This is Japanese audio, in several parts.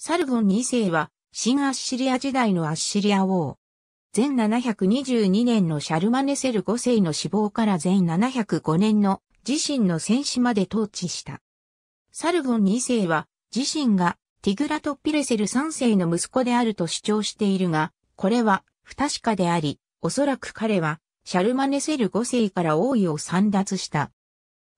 サルゴン2世は、新アッシリア時代のアッシリア王。前722年のシャルマネセル5世の死亡から前705年の自身の戦死まで統治した。サルゴン2世は自身がティグラトピレセル3世の息子であると主張しているが、これは不確かであり、おそらく彼はシャルマネセル5世から王位を散奪した。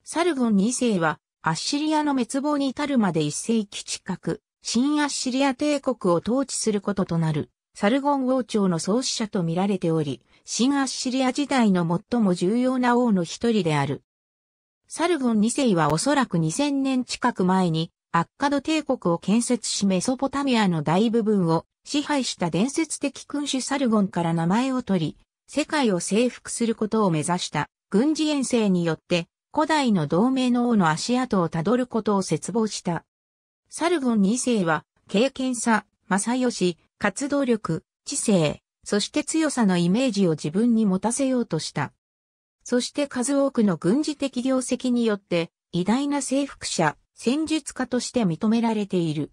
サルゴン2世はアッシリアの滅亡に至るまで1世紀近く新アッシリア帝国を統治することとなる、サルゴン王朝の創始者と見られており、新アッシリア時代の最も重要な王の一人である。サルゴン2世はおそらく2000年近く前に、アッカド帝国を建設しメソポタミアの大部分を支配した伝説的君主サルゴンから名前を取り、世界を征服することを目指した軍事遠征によって古代の同盟の王の足跡をたどることを絶望した。サルゴン2世は、経験さ、正義、活動力、知性、そして強さのイメージを自分に持たせようとした。そして数多くの軍事的業績によって、偉大な征服者、戦術家として認められている。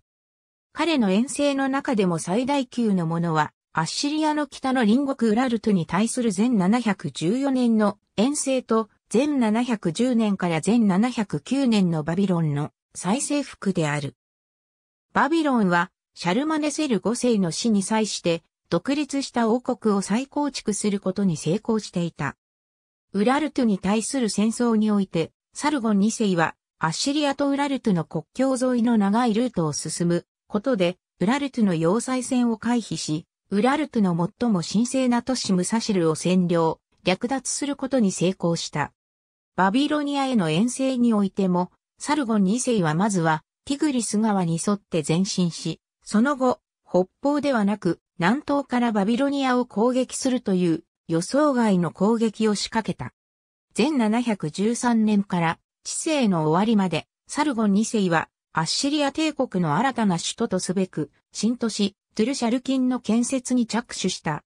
彼の遠征の中でも最大級のものは、アッシリアの北の隣国ウラルトに対する全714年の遠征と、全710年から全709年のバビロンの再征服である。バビロンは、シャルマネセル5世の死に際して、独立した王国を再構築することに成功していた。ウラルトに対する戦争において、サルゴン2世は、アッシリアとウラルトの国境沿いの長いルートを進むことで、ウラルトの要塞戦を回避し、ウラルトの最も神聖な都市ムサシルを占領、略奪することに成功した。バビロニアへの遠征においても、サルゴン2世はまずはティグリス川に沿って前進し、その後、北方ではなく南東からバビロニアを攻撃するという予想外の攻撃を仕掛けた。前713年から知性の終わりまで、サルゴン2世はアッシリア帝国の新たな首都とすべく、新都市、トゥルシャルキンの建設に着手した。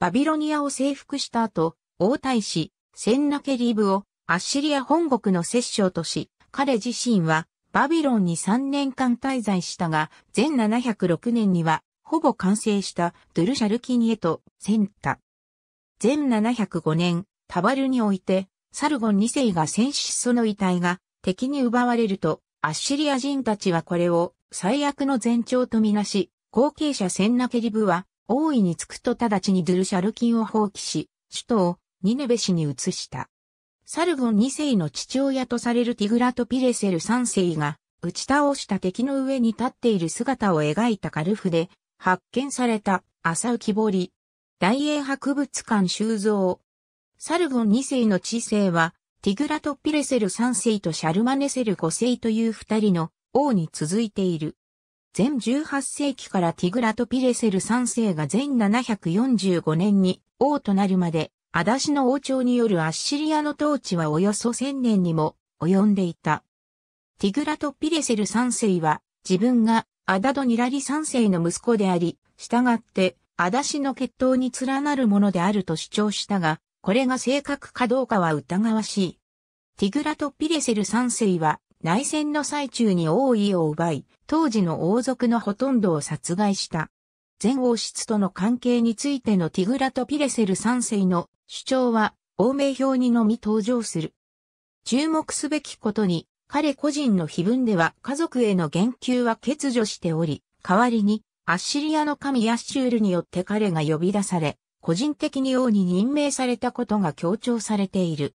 バビロニアを征服した後、王太子、センナケリーブをアッシリア本国の摂政とし、彼自身はバビロンに3年間滞在したが、前706年には、ほぼ完成したドゥルシャルキニへと遷った。全705年、タバルにおいて、サルゴン2世が戦死その遺体が敵に奪われると、アッシリア人たちはこれを最悪の前兆とみなし、後継者センナケリブは、大いにつくと直ちにドゥルシャルキンを放棄し、首都をニネベ市に移した。サルゴン2世の父親とされるティグラト・ピレセル3世が、打ち倒した敵の上に立っている姿を描いたカルフで、発見された、朝浮きり。大英博物館収蔵。サルゴン2世の知性は、ティグラト・ピレセル3世とシャルマネセル5世という二人の王に続いている。全18世紀からティグラト・ピレセル3世が全745年に王となるまでアダシの王朝によるアッシリアの統治はおよそ千年にも及んでいた。ティグラト・ピレセル三世は自分がアダド・ニラリ三世の息子であり、従ってアダシの血統に連なるものであると主張したが、これが正確かどうかは疑わしい。ティグラト・ピレセル三世は内戦の最中に王位を奪い、当時の王族のほとんどを殺害した。全王室との関係についてのティグラト・ピレセル三世の主張は、欧米表にのみ登場する。注目すべきことに、彼個人の碑文では家族への言及は欠如しており、代わりに、アッシリアの神ヤッシュールによって彼が呼び出され、個人的に王に任命されたことが強調されている。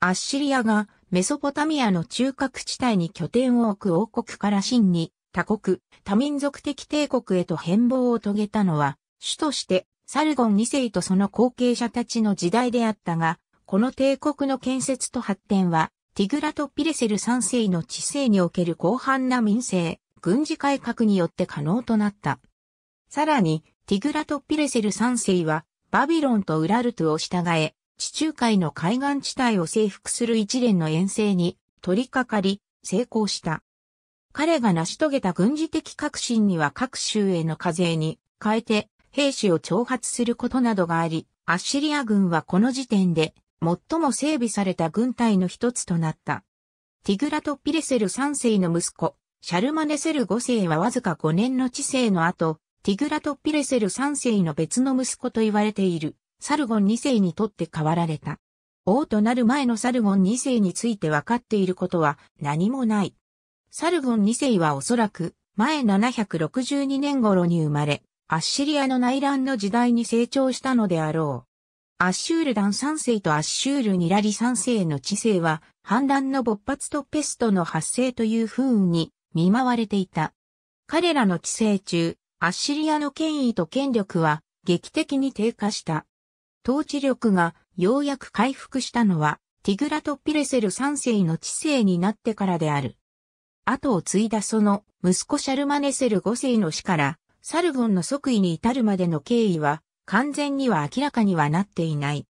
アッシリアがメソポタミアの中核地帯に拠点を置く王国から真に他国、多民族的帝国へと変貌を遂げたのは、主としてサルゴン2世とその後継者たちの時代であったが、この帝国の建設と発展は、ティグラとピレセル3世の治世における広範な民政、軍事改革によって可能となった。さらに、ティグラとピレセル3世は、バビロンとウラルトを従え、地中海の海岸地帯を征服する一連の遠征に取り掛かり、成功した。彼が成し遂げた軍事的革新には各州への課税に変えて兵士を挑発することなどがあり、アッシリア軍はこの時点で最も整備された軍隊の一つとなった。ティグラト・ピレセル3世の息子、シャルマネセル5世はわずか5年の治世の後、ティグラト・ピレセル3世の別の息子と言われている、サルゴン2世にとって変わられた。王となる前のサルゴン2世についてわかっていることは何もない。サルゴン2世はおそらく前762年頃に生まれ、アッシリアの内乱の時代に成長したのであろう。アッシュールダン3世とアッシュールニラリ3世の知性は、反乱の勃発とペストの発生という風雲に見舞われていた。彼らの知性中、アッシリアの権威と権力は劇的に低下した。統治力がようやく回復したのは、ティグラトピレセル3世の知性になってからである。後を継いだその息子シャルマネセル5世の死からサルゴンの即位に至るまでの経緯は完全には明らかにはなっていない。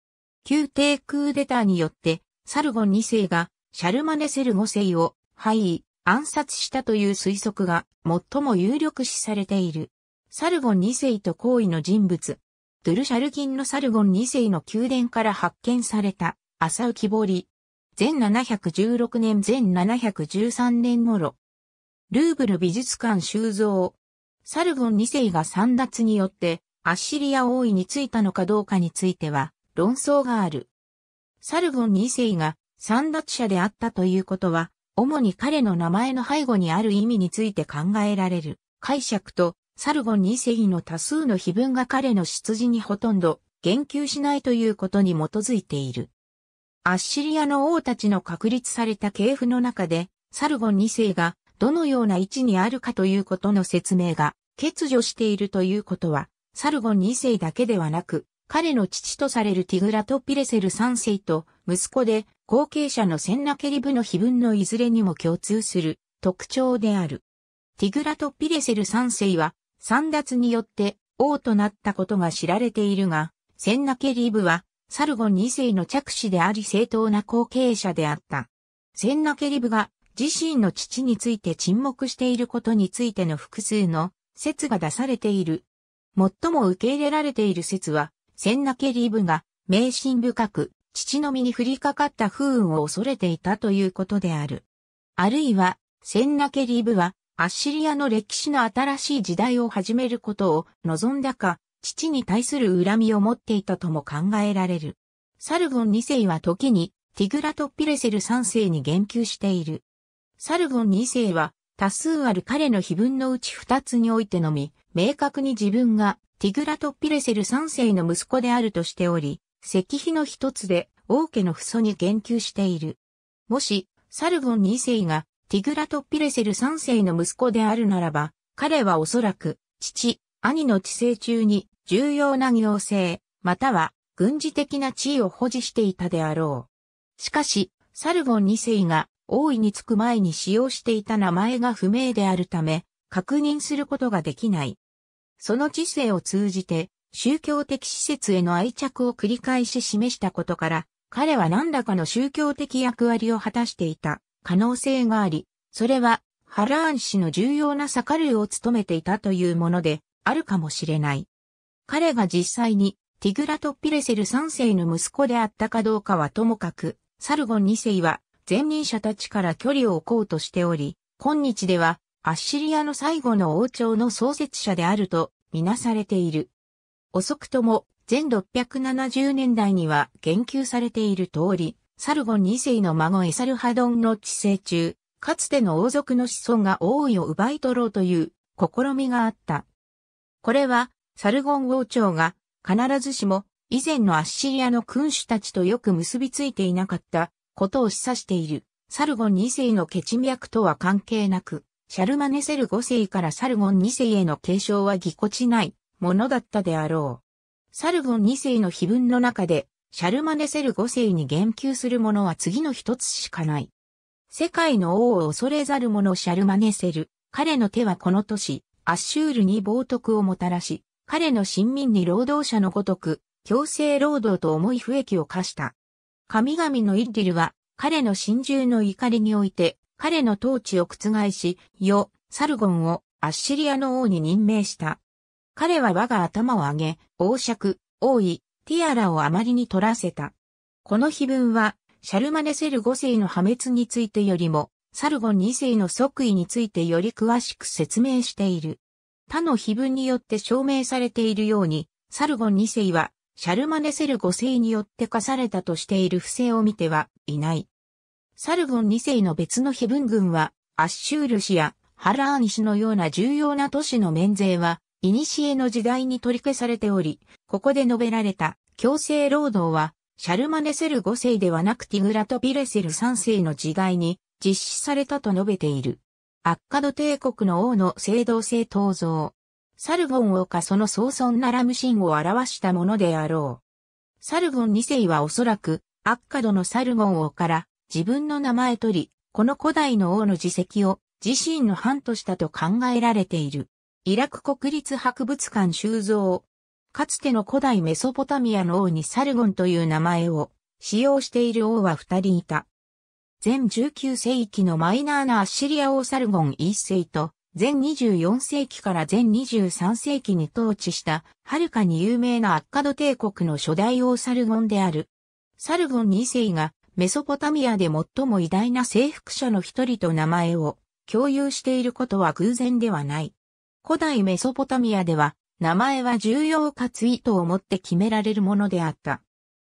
宮廷クーデターによってサルゴン2世がシャルマネセル5世を廃位、暗殺したという推測が最も有力視されている。サルゴン2世と行為の人物。ドゥルシャルキンのサルゴン2世の宮殿から発見された浅浮彫り、全716年全713年頃。ルーブル美術館収蔵。サルゴン2世が散奪によってアッシリア王位についたのかどうかについては論争がある。サルゴン2世が散奪者であったということは、主に彼の名前の背後にある意味について考えられる解釈と、サルゴン2世の多数の碑文が彼の出自にほとんど言及しないということに基づいている。アッシリアの王たちの確立された系譜の中で、サルゴン2世がどのような位置にあるかということの説明が欠如しているということは、サルゴン2世だけではなく、彼の父とされるティグラト・ピレセル3世と息子で後継者のセンナケリブの碑文のいずれにも共通する特徴である。ティグラト・ピレセル3世は三奪によって王となったことが知られているが、センナケリブはサルゴン2世の着手であり正当な後継者であった。センナケリブが自身の父について沈黙していることについての複数の説が出されている。最も受け入れられている説は、センナケリーブが迷信深く、父の身に降りかかった不運を恐れていたということである。あるいは、センナケリーブは、アッシリアの歴史の新しい時代を始めることを望んだか、父に対する恨みを持っていたとも考えられる。サルゴン2世は時に、ティグラト・ピレセル3世に言及している。サルゴン2世は多数ある彼の碑文のうち2つにおいてのみ、明確に自分がティグラト・ピレセル3世の息子であるとしており、石碑の一つで王家の父祖に言及している。もし、サルゴン2世がティグラト・ピレセル3世の息子であるならば、彼はおそらく、父、兄の治世中に重要な行政、または軍事的な地位を保持していたであろう。しかし、サルゴン2世が王位につく前に使用していた名前が不明であるため、確認することができない。その知性を通じて、宗教的施設への愛着を繰り返し示したことから、彼は何らかの宗教的役割を果たしていた可能性があり、それはハラーン氏の重要なルーを務めていたというものであるかもしれない。彼が実際にティグラト・ピレセル3世の息子であったかどうかはともかく、サルゴン2世は前任者たちから距離を置こうとしており、今日ではアッシリアの最後の王朝の創設者であるとみなされている。遅くとも、前670年代には言及されている通り、サルゴン2世の孫エサルハドンの治世中、かつての王族の子孫が王位を奪い取ろうという試みがあった。これは、サルゴン王朝が必ずしも以前のアッシリアの君主たちとよく結びついていなかったことを示唆している。サルゴン2世の血脈とは関係なく、シャルマネセル5世からサルゴン2世への継承はぎこちないものだったであろう。サルゴン2世の碑文の中で、シャルマネセル5世に言及するものは次の一つしかない。世界の王を恐れざる者シャルマネセル。彼の手はこの年、アッシュールに冒徳をもたらし、彼の親民に労働者のごとく、強制労働と重い不益を課した。神々のイッディルは、彼の真珠の怒りにおいて、彼の統治を覆し、ヨ、サルゴンをアッシリアの王に任命した。彼は我が頭を上げ、王爵、王位、ティアラをあまりに取らせた。この碑文は、シャルマネセル5世の破滅についてよりも、サルゴン2世の即位についてより詳しく説明している。他の碑文によって証明されているように、サルゴン2世はシャルマネセル5世によって課されたとしている不正を見てはいない。サルゴン2世の別のヘブン軍は、アッシュール氏やハラーニ氏のような重要な都市の免税は、古の時代に取り消されており、ここで述べられた強制労働は、シャルマネセル5世ではなくティグラトピレセル3世の時代に実施されたと述べている。アッカド帝国の王の正堂性闘像。サルゴン王かその総尊なら無心を表したものであろう。サルゴン二世はおそらく、アッカドのサルゴン王から自分の名前取り、この古代の王の自責を自身の藩としたと考えられている。イラク国立博物館収蔵。かつての古代メソポタミアの王にサルゴンという名前を使用している王は二人いた。全19世紀のマイナーなアッシリア王サルゴン一世と全24世紀から全23世紀に統治した、はるかに有名なアッカド帝国の初代王サルゴンである。サルゴン2世が、メソポタミアで最も偉大な征服者の一人と名前を共有していることは偶然ではない。古代メソポタミアでは、名前は重要かつ意図をって決められるものであった。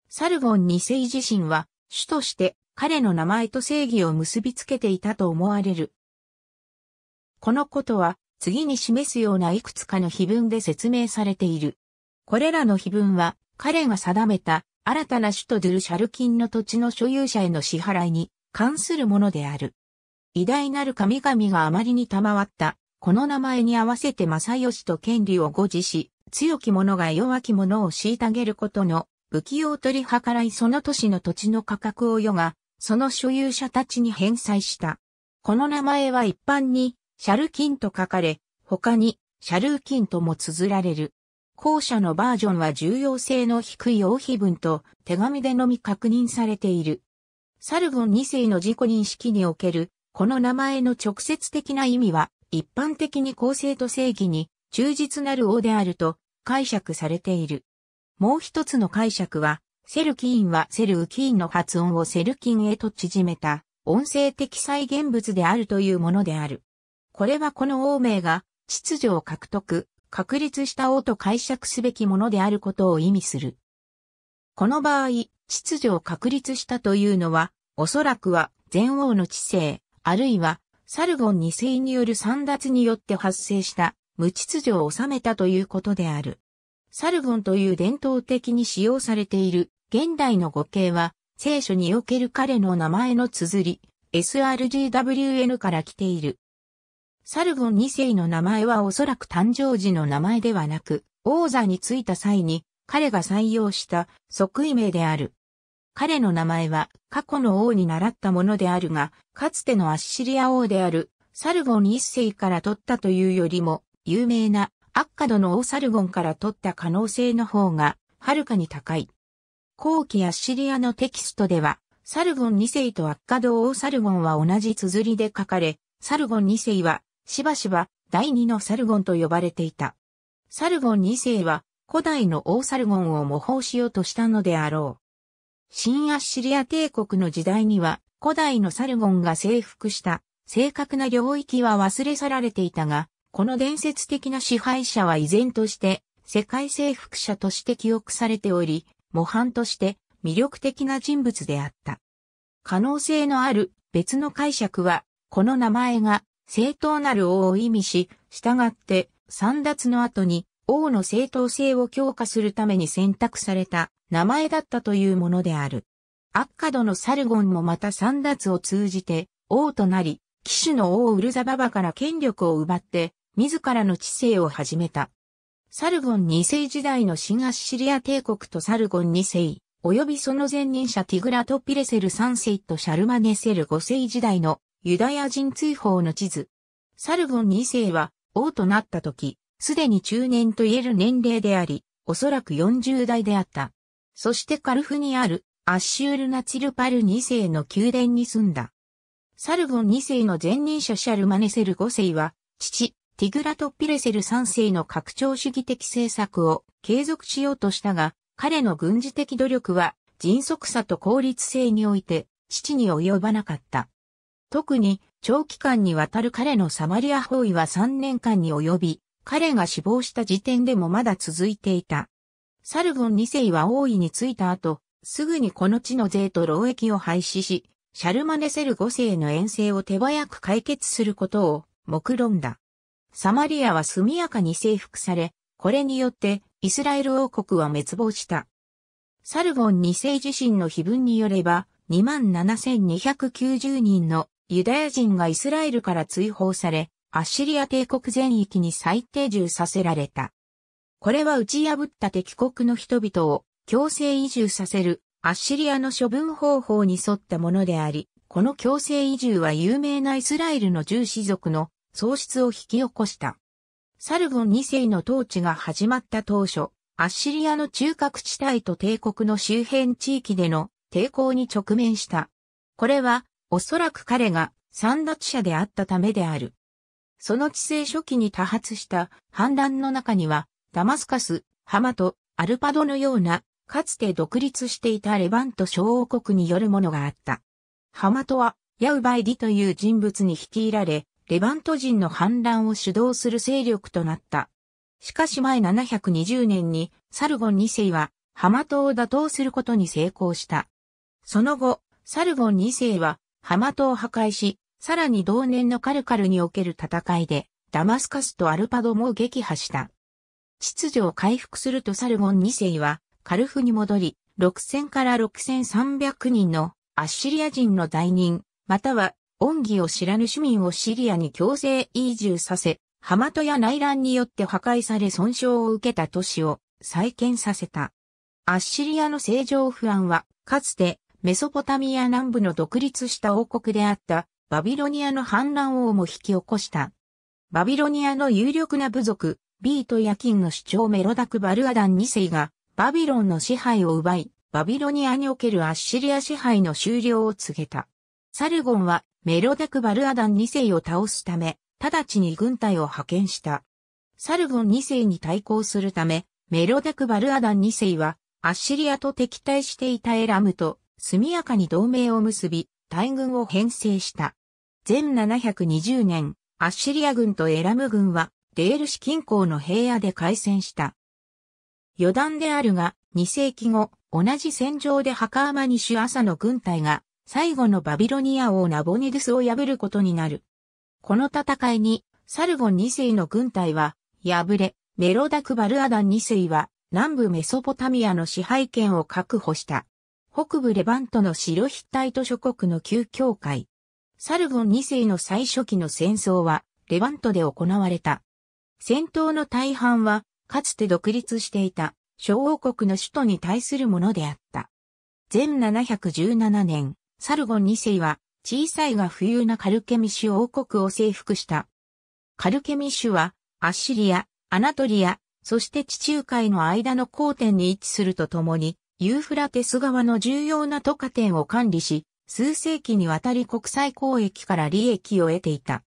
サルゴン2世自身は、主として彼の名前と正義を結びつけていたと思われる。このことは次に示すようないくつかの碑文で説明されている。これらの碑文は彼が定めた新たな首都ドゥルシャル金の土地の所有者への支払いに関するものである。偉大なる神々があまりに賜った、この名前に合わせて正義と権利を誤示し、強き者が弱き者を虐げることの、武器を取り計らいその都市の土地の価格を世が、その所有者たちに返済した。この名前は一般に、シャルキンと書かれ、他にシャルーキンとも綴られる。後者のバージョンは重要性の低い王妃文と手紙でのみ確認されている。サルゴン2世の自己認識における、この名前の直接的な意味は、一般的に公正と正義に忠実なる王であると解釈されている。もう一つの解釈は、セルキーンはセルウキーンの発音をセルキンへと縮めた音声的再現物であるというものである。これはこの王名が秩序を獲得、確立した王と解釈すべきものであることを意味する。この場合、秩序を確立したというのは、おそらくは前王の知性、あるいはサルゴン2世による三奪によって発生した無秩序を収めたということである。サルゴンという伝統的に使用されている現代の語形は、聖書における彼の名前の綴り、SRGWN から来ている。サルゴン2世の名前はおそらく誕生時の名前ではなく、王座に就いた際に彼が採用した即位名である。彼の名前は過去の王に習ったものであるが、かつてのアッシリア王であるサルゴン1世から取ったというよりも、有名なアッカドの王サルゴンから取った可能性の方が、はるかに高い。後期アッシリアのテキストでは、サルゴン2世とアッカド王サルゴンは同じ綴りで書かれ、サルゴン2世はしばしば第二のサルゴンと呼ばれていた。サルゴン二世は古代の王サルゴンを模倣しようとしたのであろう。新アッシリア帝国の時代には古代のサルゴンが征服した正確な領域は忘れ去られていたが、この伝説的な支配者は依然として世界征服者として記憶されており、模範として魅力的な人物であった。可能性のある別の解釈は、この名前が正当なる王を意味し、従って、三奪の後に、王の正当性を強化するために選択された名前だったというものである。アッカドのサルゴンもまた三奪を通じて王となり、騎手の王ウルザババから権力を奪って、自らの治世を始めた。サルゴン2世時代の新アッシリア帝国とサルゴン2世、及びその前任者ティグラト・ピレセル3世とシャルマネセル5世時代のユダヤ人追放の地図。サルゴン2世は王となった時、すでに中年と言える年齢であり、おそらく40代であった。そしてカルフにあるアッシュール・ナチルパル2世の宮殿に住んだ。サルゴン2世の前任者シャルマネセル5世は、父、ティグラト・ピレセル3世の拡張主義的政策を継続しようとしたが、彼の軍事的努力は迅速さと効率性において、父に及ばなかった。特に長期間にわたる彼のサマリア包囲は3年間に及び、彼が死亡した時点でもまだ続いていた。サルゴン2世は王位についた後、すぐにこの地の税と労役を廃止し、シャルマネセル5世の遠征を手早く解決することを目論んだ。サマリアは速やかに征服され、これによってイスラエル王国は滅亡した。サルゴン2世自身の碑文によれば、27,290人のユダヤ人がイスラエルから追放され、アッシリア帝国全域に再定住させられた。これは打ち破った敵国の人々を強制移住させるアッシリアの処分方法に沿ったものであり、この強制移住は有名なイスラエルの重子族の喪失を引き起こした。サルゴン2世の統治が始まった当初、アッシリアの中核地帯と帝国の周辺地域での抵抗に直面した。これはおそらく彼が三奪者であったためである。その治世初期に多発した反乱の中には、ダマスカス、ハマト、アルパドのような、かつて独立していたレバント小王国によるものがあった。ハマトは、ヤウバイディという人物に率いられ、レバント人の反乱を主導する勢力となった。しかし前720年にサルゴン2世はハマトを打倒することに成功した。その後、サルゴン2世はハマトを破壊し、さらに同年のカルカルにおける戦いで、ダマスカスとアルパドも撃破した。秩序を回復するとサルゴン2世は、カルフに戻り、6000から6300人のアッシリア人の代人、または恩義を知らぬ市民をシリアに強制移住させ、ハマトや内乱によって破壊され損傷を受けた都市を再建させた。アッシリアの政情不安は、かつてメソポタミア南部の独立した王国であったバビロニアの反乱王も引き起こした。バビロニアの有力な部族、ビート・ヤキンの主張メロダク・バルアダン2世が、バビロンの支配を奪い、バビロニアにおけるアッシリア支配の終了を告げた。サルゴンはメロダク・バルアダン2世を倒すため、直ちに軍隊を派遣した。サルゴン2世に対抗するため、メロダク・バルアダン2世は、アッシリアと敵対していたエラムと速やかに同盟を結び、大軍を編成した。前720年、アッシリア軍とエラム軍は、デール市近郊の平野で開戦した。余談であるが、2世紀後、同じ戦場でハカーマニシュ朝の軍隊が、最後のバビロニア王ナボニゥスを破ることになる。この戦いに、サルゴン2世の軍隊は、敗れ、メロダク・バルアダン2世は、南部メソポタミアの支配権を確保した。北部レバントの白ヒッタイト諸国の旧教会。サルゴン2世の最初期の戦争は、レバントで行われた。戦闘の大半は、かつて独立していた、小王国の首都に対するものであった。全717年、サルゴン2世は、小さいが富裕なカルケミシュ王国を征服した。カルケミシュは、アッシリア、アナトリア、そして地中海の間の交点に位置するとともに、ユーフラテス川の重要な都下点を管理し、数世紀にわたり国際交易から利益を得ていた。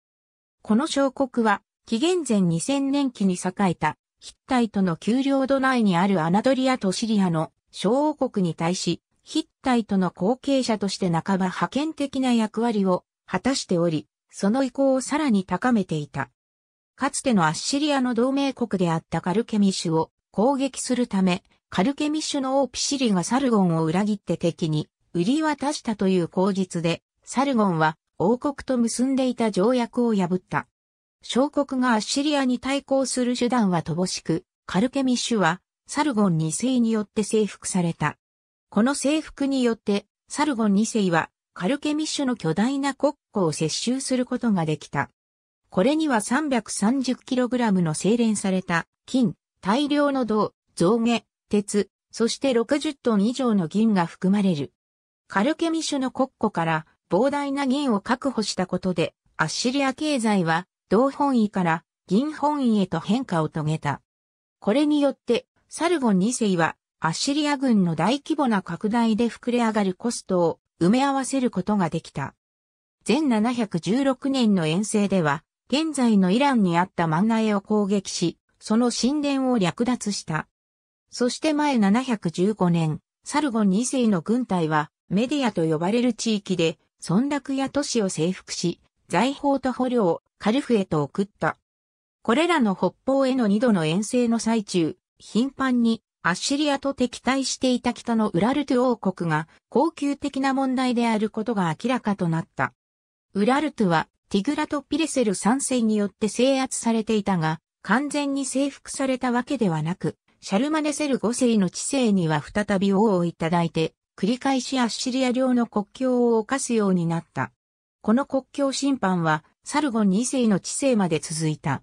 この小国は、紀元前2000年期に栄えた、ヒッタイトの丘陵土内にあるアナドリアとシリアの小王国に対し、ヒッタイトの後継者として半ば派遣的な役割を果たしており、その意向をさらに高めていた。かつてのアッシリアの同盟国であったカルケミシュを攻撃するため、カルケミッシュの王ピシリがサルゴンを裏切って敵に売り渡したという口実で、サルゴンは王国と結んでいた条約を破った。小国がアッシリアに対抗する手段は乏しく、カルケミッシュはサルゴン2世によって征服された。この征服によって、サルゴン2世はカルケミッシュの巨大な国庫を接収することができた。これには 330kg の精錬された金、大量の銅、象牙、鉄、そして60トン以上の銀が含まれる。カルケミシュの国庫から膨大な銀を確保したことで、アッシリア経済は銅本位から銀本位へと変化を遂げた。これによって、サルゴン2世はアッシリア軍の大規模な拡大で膨れ上がるコストを埋め合わせることができた。全716年の遠征では、現在のイランにあったマンナエを攻撃し、その神殿を略奪した。そして前715年、サルゴン2世の軍隊はメディアと呼ばれる地域で村落や都市を征服し、財宝と捕虜をカルフへと送った。これらの北方への二度の遠征の最中、頻繁にアッシリアと敵対していた北のウラルト王国が恒久的な問題であることが明らかとなった。ウラルトはティグラとピレセル3世によって制圧されていたが、完全に征服されたわけではなく、シャルマネセル5世の治世には再び王をいただいて、繰り返しアッシリア領の国境を犯すようになった。この国境侵犯は、サルゴン2世の治世まで続いた。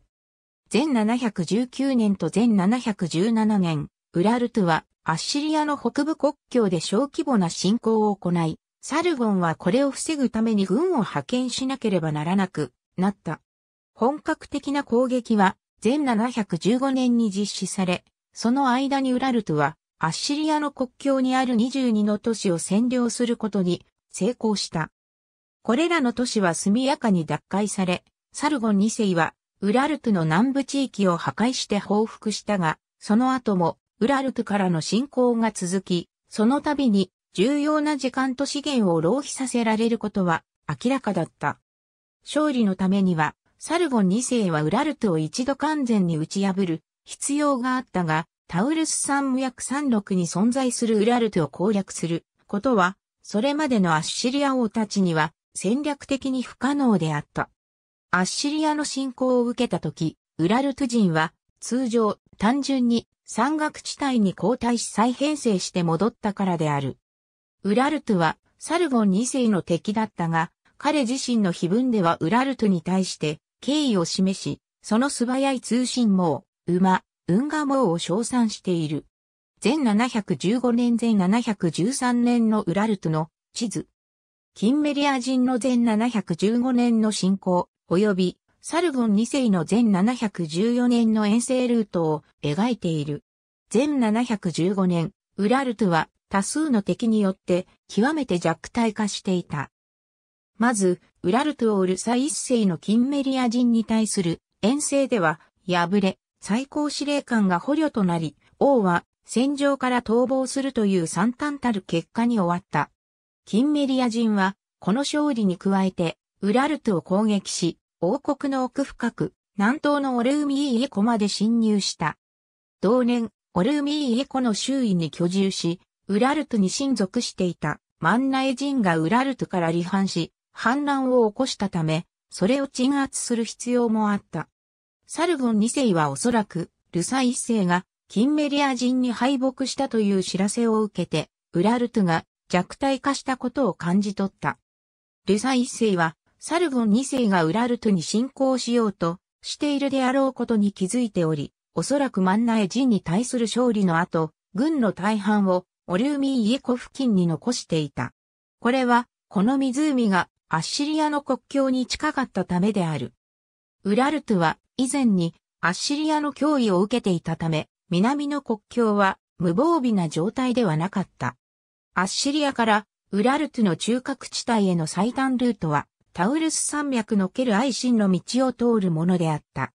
前719年と前717年、ウラルトゥはアッシリアの北部国境で小規模な侵攻を行い、サルゴンはこれを防ぐために軍を派遣しなければならなくなった。本格的な攻撃は前715年に実施され、その間にウラルトは、アッシリアの国境にある22の都市を占領することに成功した。これらの都市は速やかに奪回され、サルゴン2世は、ウラルトの南部地域を破壊して報復したが、その後も、ウラルトからの侵攻が続き、その度に、重要な時間と資源を浪費させられることは明らかだった。勝利のためには、サルゴン2世はウラルトを一度完全に打ち破る必要があったが、タウルス山脈山麓に存在するウラルトを攻略することは、それまでのアッシリア王たちには戦略的に不可能であった。アッシリアの侵攻を受けた時、ウラルト人は通常単純に山岳地帯に交代し再編成して戻ったからである。ウラルトはサルゴン2世の敵だったが、彼自身の碑文ではウラルトに対して敬意を示し、その素早い通信網、馬、運河網を称賛している。前715年前713年のウラルトの地図。キンメリア人の前715年の進行、及びサルゴン2世の前714年の遠征ルートを描いている。前715年、ウラルトは多数の敵によって極めて弱体化していた。まず、ウラルトを売ルサ一世のキンメリア人に対する遠征では敗れ、最高司令官が捕虜となり、王は戦場から逃亡するという惨憺たる結果に終わった。金メリア人は、この勝利に加えて、ウラルトを攻撃し、王国の奥深く、南東のオルウミーエコまで侵入した。同年、オルウミーエコの周囲に居住し、ウラルトに親族していたマンナエ人がウラルトから離反し、反乱を起こしたため、それを鎮圧する必要もあった。サルゴン2世はおそらく、ルサ1世が、キンメリア人に敗北したという知らせを受けて、ウラルトが弱体化したことを感じ取った。ルサ1世は、サルゴン2世がウラルトに侵攻しようとしているであろうことに気づいており、おそらくマンナエ人に対する勝利の後、軍の大半をオリューミーイエコ付近に残していた。これは、この湖がアッシリアの国境に近かったためである。ウラルトは以前にアッシリアの脅威を受けていたため、南の国境は無防備な状態ではなかった。アッシリアからウラルトの中核地帯への最短ルートは、タウルス山脈のケルアイシンの道を通るものであった。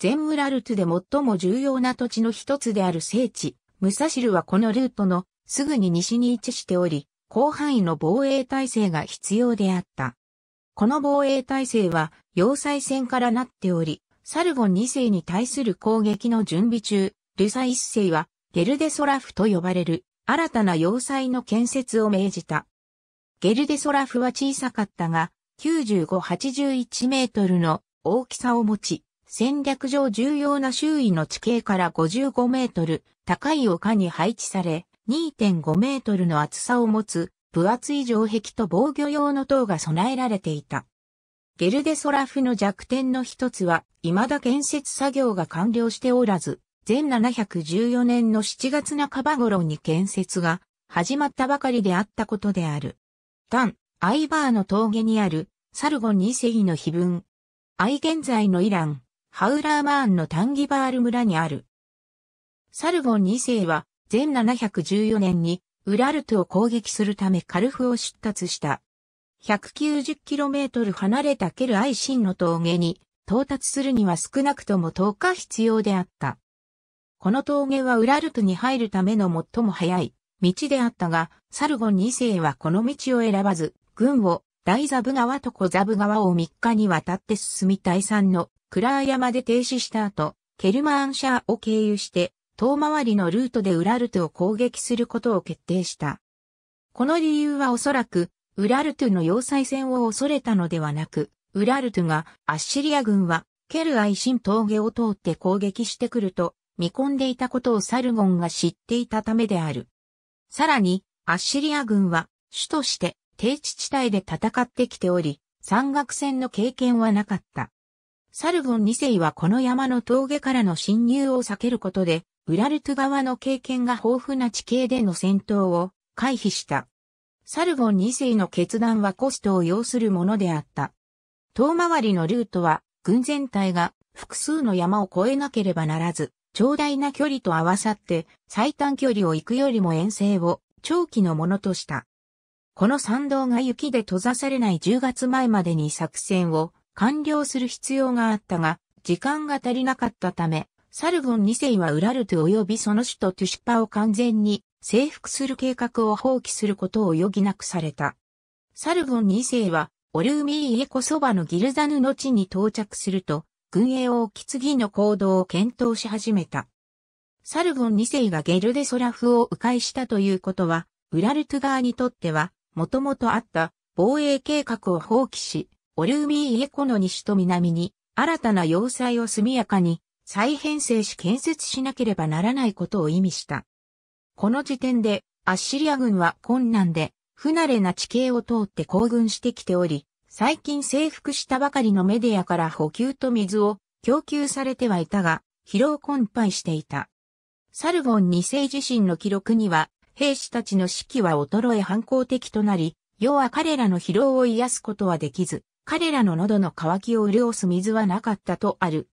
全ウラルトで最も重要な土地の一つである聖地、ムサシルはこのルートのすぐに西に位置しており、広範囲の防衛体制が必要であった。この防衛体制は要塞戦からなっており、サルゴン2世に対する攻撃の準備中、ルサ1世はゲルデソラフと呼ばれる新たな要塞の建設を命じた。ゲルデソラフは小さかったが、9581メートルの大きさを持ち、戦略上重要な周囲の地形から55メートル高い丘に配置され、2.5メートルの厚さを持つ分厚い城壁と防御用の塔が備えられていた。ゲルデソラフの弱点の一つは、未だ建設作業が完了しておらず、前714年の7月半ば頃に建設が始まったばかりであったことである。単、アイバーの峠にあるサルゴン2世の碑文。アイ現在のイラン、ハウラーマーンのタンギバール村にある。サルゴン2世は、前714年に、ウラルトを攻撃するためカルフを出立した。190km 離れたケルアイシンの峠に到達するには少なくとも10日必要であった。この峠はウラルトに入るための最も早い道であったが、サルゴン2世はこの道を選ばず、軍を大ザブ川と小ザブ川を3日にわたって進み第三のクラー山で停止した後、ケルマーンシャーを経由して、遠回りのルートでウラルトを攻撃することを決定した。この理由はおそらく、ウラルトゥの要塞戦を恐れたのではなく、ウラルトゥがアッシリア軍はケルアイ新峠を通って攻撃してくると見込んでいたことをサルゴンが知っていたためである。さらに、アッシリア軍は主として低地地帯で戦ってきており、山岳戦の経験はなかった。サルゴン2世はこの山の峠からの侵入を避けることで、ウラルトゥ側の経験が豊富な地形での戦闘を回避した。サルゴン2世の決断はコストを要するものであった。遠回りのルートは、軍全体が複数の山を越えなければならず、長大な距離と合わさって最短距離を行くよりも遠征を長期のものとした。この山道が雪で閉ざされない10月前までに作戦を完了する必要があったが、時間が足りなかったため、サルゴン2世はウラルト及びその首都トゥシュパを完全に征服する計画を放棄することを余儀なくされた。サルゴン2世は、オルーミーエコそばのギルザヌの地に到着すると、軍営を置き継ぎの行動を検討し始めた。サルゴン2世がゲルデソラフを迂回したということは、ウラルトゥ側にとっては、もともとあった防衛計画を放棄し、オルーミーエコの西と南に、新たな要塞を速やかに再編成し建設しなければならないことを意味した。この時点で、アッシリア軍は困難で、不慣れな地形を通って行軍してきており、最近征服したばかりのメディアから補給と水を供給されてはいたが、疲労困憊していた。サルゴン2世自身の記録には、兵士たちの士気は衰え反抗的となり、要は彼らの疲労を癒すことはできず、彼らの喉の渇きを潤す水はなかったとある。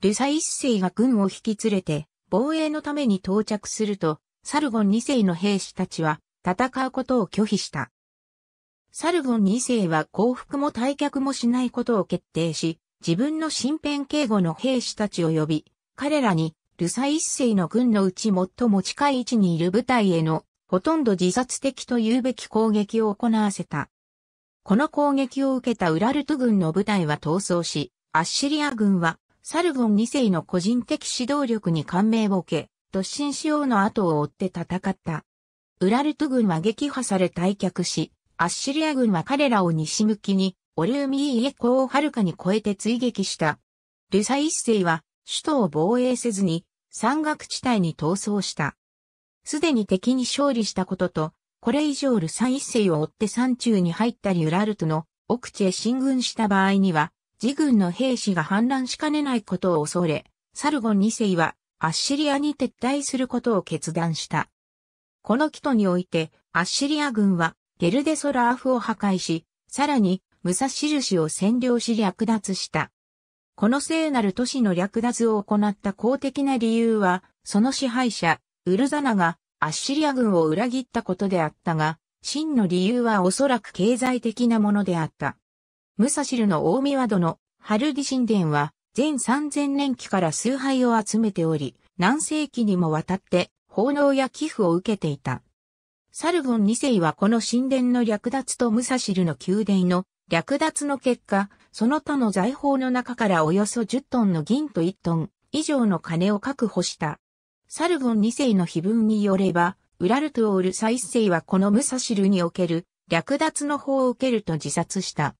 ルサ一世が軍を引き連れて、防衛のために到着すると、サルゴン2世の兵士たちは戦うことを拒否した。サルゴン2世は降伏も退却もしないことを決定し、自分の身辺警護の兵士たちを呼び、彼らにルサ一世の軍のうち最も近い位置にいる部隊へのほとんど自殺的と言うべき攻撃を行わせた。この攻撃を受けたウラルト軍の部隊は逃走し、アッシリア軍はサルゴン2世の個人的指導力に感銘を受け、突進しようの後を追って戦った。ウラルト軍は撃破され退却し、アッシリア軍は彼らを西向きに、オリューミーイエコを遥かに超えて追撃した。ルサ一世は、首都を防衛せずに、山岳地帯に逃走した。すでに敵に勝利したことと、これ以上ルサ一世を追って山中に入ったりウラルトの奥地へ進軍した場合には、自軍の兵士が反乱しかねないことを恐れ、サルゴン二世はアッシリアに撤退することを決断した。この基都において、アッシリア軍はゲルデソラーフを破壊し、さらにムサシルシを占領し略奪した。この聖なる都市の略奪を行った公的な理由は、その支配者、ウルザナがアッシリア軍を裏切ったことであったが、真の理由はおそらく経済的なものであった。ムサシルの大宮ワドのハルディ神殿は前三千年期から崇拝を集めており、何世紀にもわたって奉納や寄付を受けていた。サルゴン二世はこの神殿の略奪とムサシルの宮殿の略奪の結果、その他の財宝の中からおよそ10トンの銀と1トン以上の金を確保した。サルゴン二世の碑文によれば、ウラルトオールサ1世はこのムサシルにおける略奪の法を受けると自殺した。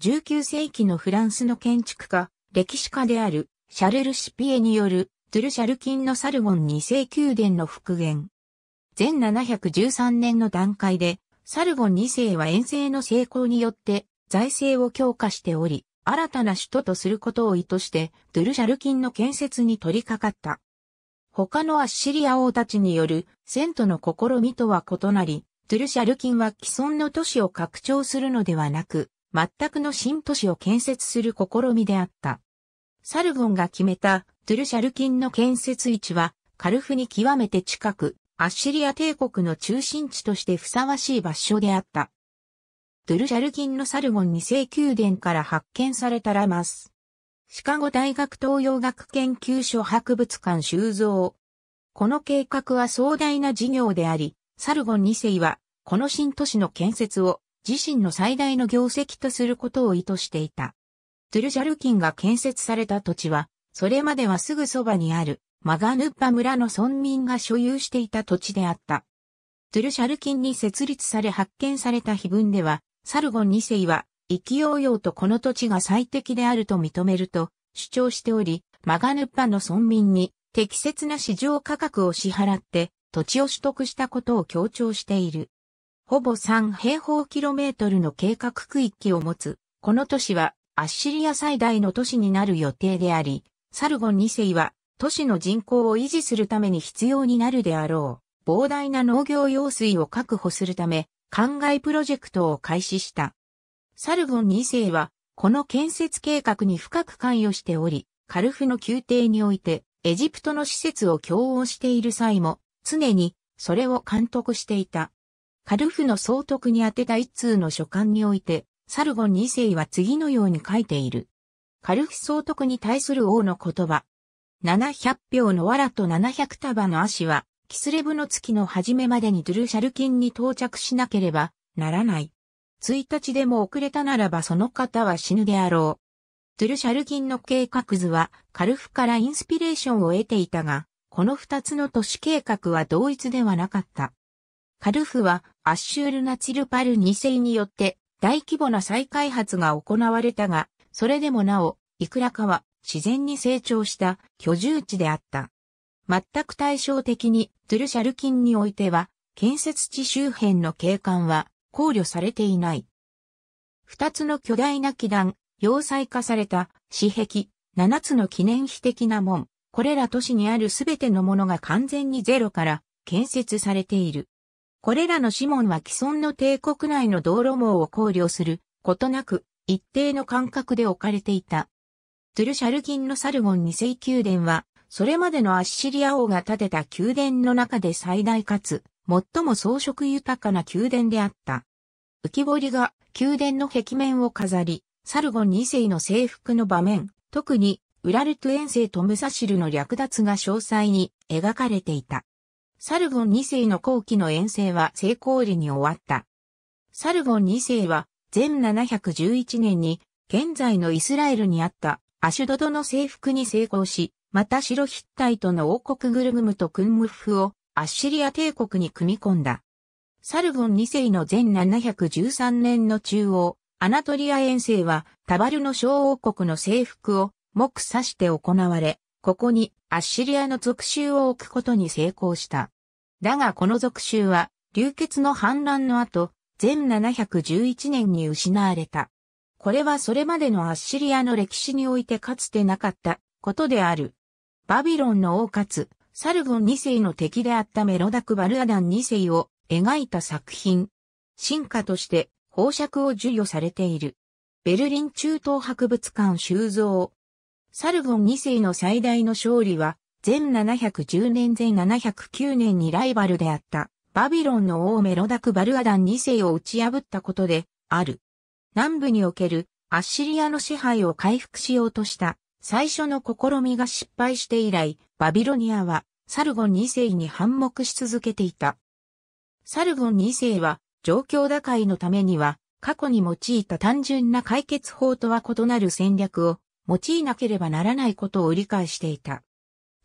19世紀のフランスの建築家、歴史家であるシャルル・シピエによるトゥル・シャルキンのサルゴン2世宮殿の復元。前713年の段階で、サルゴン2世は遠征の成功によって財政を強化しており、新たな首都とすることを意図して、ドゥルシャルキンの建設に取り掛かった。他のアッシリア王たちによる遷都の試みとは異なり、ドゥルシャルキンは既存の都市を拡張するのではなく、全くの新都市を建設する試みであった。サルゴンが決めたトゥルシャルキンの建設位置はカルフに極めて近く、アッシリア帝国の中心地としてふさわしい場所であった。トゥルシャルキンのサルゴン2世宮殿から発見されたラマス。シカゴ大学東洋学研究所博物館収蔵。この計画は壮大な事業であり、サルゴン2世はこの新都市の建設を自身の最大の業績とすることを意図していた。トゥルジャルキンが建設された土地は、それまではすぐそばにあるマガヌッパ村の村民が所有していた土地であった。トゥルシャルキンに設立され発見された碑文では、サルゴン2世は、生きようようとこの土地が最適であると認めると主張しており、マガヌッパの村民に適切な市場価格を支払って土地を取得したことを強調している。ほぼ3平方キロメートルの計画区域を持つ、この都市はアッシリア最大の都市になる予定であり、サルゴン2世は都市の人口を維持するために必要になるであろう、膨大な農業用水を確保するため、灌漑プロジェクトを開始した。サルゴン2世は、この建設計画に深く関与しており、カルフの宮廷において、エジプトの施設を共応している際も、常に、それを監督していた。カルフの総督に宛てた一通の書簡において、サルゴン2世は次のように書いている。カルフ総督に対する王の言葉。700票の藁と700束の足は、キスレブの月の初めまでにドゥルシャルキンに到着しなければならない。1日でも遅れたならばその方は死ぬであろう。ドゥルシャルキンの計画図は、カルフからインスピレーションを得ていたが、この二つの都市計画は同一ではなかった。カルフはアッシュール・ナチルパル2世によって大規模な再開発が行われたが、それでもなお、いくらかは自然に成長した居住地であった。全く対照的に、トゥルシャルキンにおいては、建設地周辺の景観は考慮されていない。二つの巨大な基壇、要塞化された、私壁、七つの記念碑的な門、これら都市にあるすべてのものが完全にゼロから建設されている。これらの指紋は既存の帝国内の道路網を考慮することなく一定の間隔で置かれていた。トゥルシャルキンのサルゴン2世宮殿は、それまでのアッシリア王が建てた宮殿の中で最大かつ、最も装飾豊かな宮殿であった。浮き彫りが宮殿の壁面を飾り、サルゴン2世の征服の場面、特にウラルトゥ遠征とムサシルの略奪が詳細に描かれていた。サルゴン2世の後期の遠征は成功裏に終わった。サルゴン2世は、全711年に、現在のイスラエルにあったアシュドドの征服に成功し、また白ヒッタイトの王国グルグムとクンムフをアッシリア帝国に組み込んだ。サルゴン2世の全713年の中央、アナトリア遠征はタバルの小王国の征服を目指して行われ、ここにアッシリアの属州を置くことに成功した。だがこの属州は、流血の反乱の後、全711年に失われた。これはそれまでのアッシリアの歴史においてかつてなかったことである。バビロンの王かつ、サルゴン2世の敵であったメロダク・バルアダン2世を描いた作品。進化として宝釈を授与されている。ベルリン中東博物館収蔵。サルゴン2世の最大の勝利は、全7 1 0年前709年にライバルであったバビロンの王メロダク・バルアダン2世を打ち破ったことである。南部におけるアッシリアの支配を回復しようとした最初の試みが失敗して以来、バビロニアはサルゴン2世に反目し続けていた。サルゴン2世は状況打開のためには過去に用いた単純な解決法とは異なる戦略を用いなければならないことを理解していた。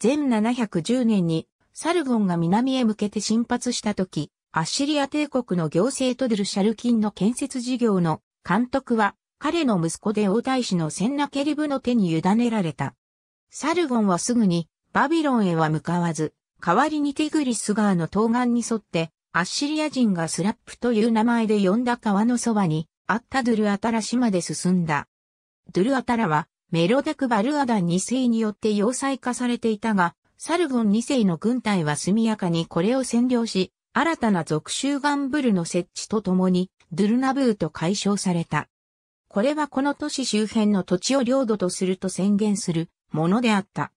前710年にサルゴンが南へ向けて進発した時、アッシリア帝国の行政トドルシャルキンの建設事業の監督は彼の息子で王太子のセンナケリブの手に委ねられた。サルゴンはすぐにバビロンへは向かわず、代わりにティグリス川の東岸に沿ってアッシリア人がスラップという名前で呼んだ川のそばにあったドゥルアタラ島で進んだ。ドゥルアタラはメロダク・バルアダン2世によって要塞化されていたが、サルゴン2世の軍隊は速やかにこれを占領し、新たな属州ガンブルの設置とともに、ドゥルナブーと解消された。これはこの都市周辺の土地を領土とすると宣言するものであった。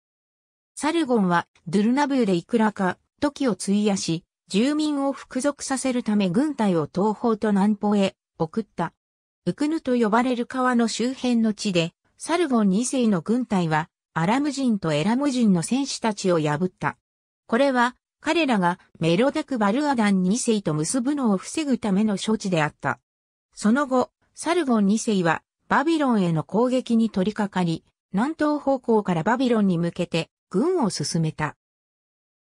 サルゴンはドゥルナブーでいくらか時を費やし、住民を服属させるため軍隊を東方と南方へ送った。ウクヌと呼ばれる川の周辺の地でサルゴン2世の軍隊は、アラム人とエラム人の戦士たちを破った。これは、彼らがメロダク・バルアダン2世と結ぶのを防ぐための処置であった。その後、サルゴン2世は、バビロンへの攻撃に取り掛かり、南東方向からバビロンに向けて、軍を進めた。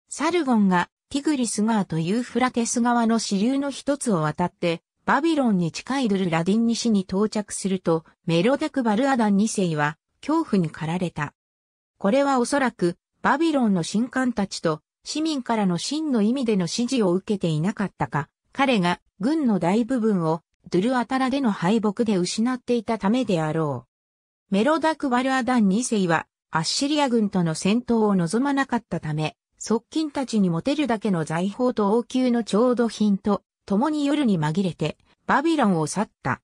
サルゴンが、ティグリス川とユーフラテス川の支流の一つを渡って、バビロンに近いルルラディン西に到着すると、メロダク・バルアダン2世は、恐怖に駆られた。これはおそらく、バビロンの神官たちと、市民からの真の意味での支持を受けていなかったか、彼が軍の大部分をドゥルアタラでの敗北で失っていたためであろう。メロダク・バルアダン2世はアッシリア軍との戦闘を望まなかったため、側近たちに持てるだけの財宝と王宮の調度品と共に夜に紛れて、バビロンを去った。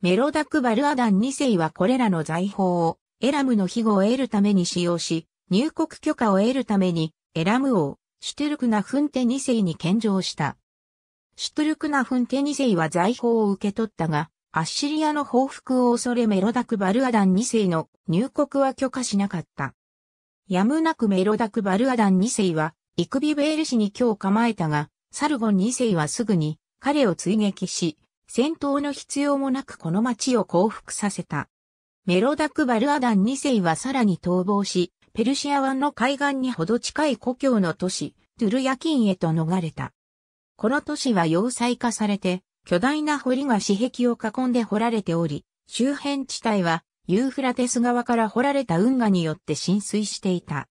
メロダク・バルアダン2世はこれらの財宝をエラムの庇護を得るために使用し、入国許可を得るためにエラム王、シュトゥルクナ・フンテ2世に献上した。シュトゥルクナ・フンテ2世は財宝を受け取ったが、アッシリアの報復を恐れメロダク・バルアダン2世の入国は許可しなかった。やむなくメロダク・バルアダン2世は、イクビベール氏に今日構えたが、サルゴン2世はすぐに彼を追撃し、戦闘の必要もなくこの町を降伏させた。メロダク・バルアダン2世はさらに逃亡し、ペルシア湾の海岸にほど近い故郷の都市、トゥルヤキンへと逃れた。この都市は要塞化されて、巨大な堀が四壁を囲んで掘られており、周辺地帯はユーフラテス側から掘られた運河によって浸水していた。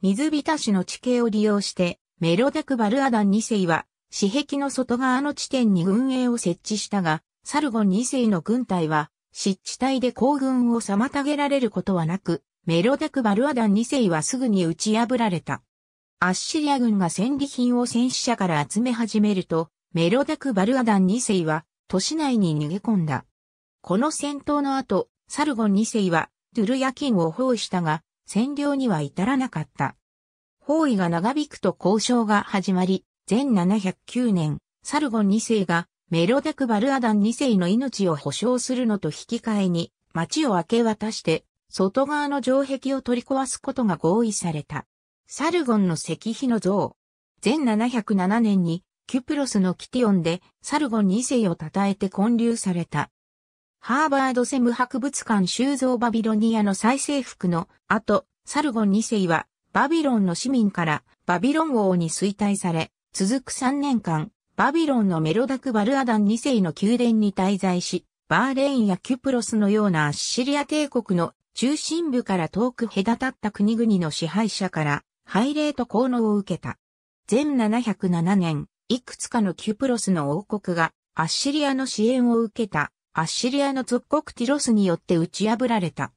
水浸しの地形を利用して、メロダク・バルアダン2世は私壁の外側の地点に軍営を設置したが、サルゴン2世の軍隊は、湿地帯で行軍を妨げられることはなく、メロダク・バルアダン2世はすぐに打ち破られた。アッシリア軍が戦利品を戦死者から集め始めると、メロダク・バルアダン2世は都市内に逃げ込んだ。この戦闘の後、サルゴン2世はドゥルヤキンを包囲したが、占領には至らなかった。包囲が長引くと交渉が始まり、1 709年、サルゴン2世がメロダク・バルアダン2世の命を保証するのと引き換えに、町を明け渡して、外側の城壁を取り壊すことが合意された。サルゴンの石碑の像。全707年に、キュプロスのキティオンで、サルゴン2世を称えて建立された。ハーバード・セム博物館収蔵バビロニアの再征服の後、サルゴン2世は、バビロンの市民から、バビロン王に衰退され、続く3年間、バビロンのメロダク・バルアダン2世の宮殿に滞在し、バーレインやキュプロスのようなアッシリア帝国の中心部から遠く隔たった国々の支配者から拝礼と効能を受けた。全707年、いくつかのキュプロスの王国がアッシリアの支援を受けたアッシリアの属国ティロスによって打ち破られた。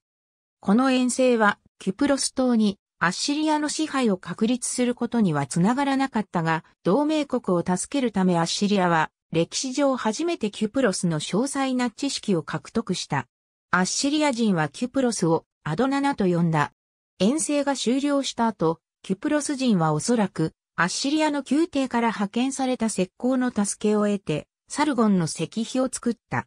この遠征はキュプロス島にアッシリアの支配を確立することにはつながらなかったが、同盟国を助けるためアッシリアは、歴史上初めてキュプロスの詳細な知識を獲得した。アッシリア人はキュプロスをアドナナと呼んだ。遠征が終了した後、キュプロス人はおそらく、アッシリアの宮廷から派遣された石膏の助けを得て、サルゴンの石碑を作った。